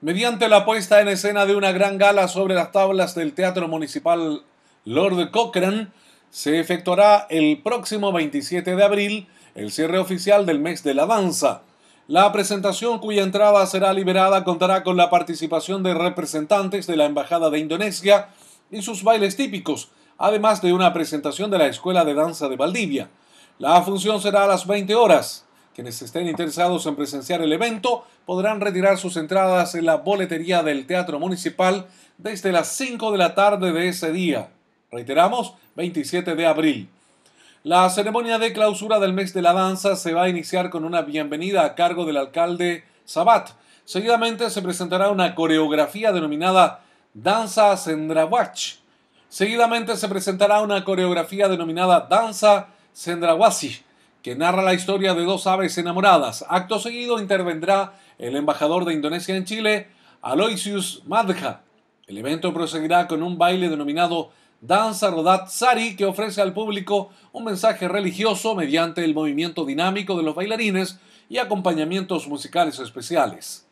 mediante la puesta en escena de una gran gala sobre las tablas del Teatro Municipal Lord Cochrane, se efectuará el próximo 27 de abril el cierre oficial del mes de la danza. La presentación cuya entrada será liberada contará con la participación de representantes de la Embajada de Indonesia y sus bailes típicos, además de una presentación de la Escuela de Danza de Valdivia. La función será a las 20 horas. Quienes estén interesados en presenciar el evento podrán retirar sus entradas en la boletería del Teatro Municipal desde las 5 de la tarde de ese día. Reiteramos, 27 de abril. La ceremonia de clausura del mes de la danza se va a iniciar con una bienvenida a cargo del alcalde Sabat. Seguidamente se presentará una coreografía denominada Danza Sendrawach. Seguidamente se presentará una coreografía denominada Danza Sendrawasi que narra la historia de dos aves enamoradas. Acto seguido intervendrá el embajador de Indonesia en Chile, Aloysius Madja. El evento proseguirá con un baile denominado Danza Rodat Sari, que ofrece al público un mensaje religioso mediante el movimiento dinámico de los bailarines y acompañamientos musicales especiales.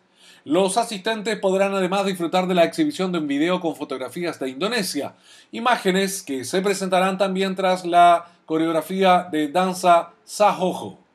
Los asistentes podrán además disfrutar de la exhibición de un video con fotografías de Indonesia, imágenes que se presentarán también tras la coreografía de danza Sajojo.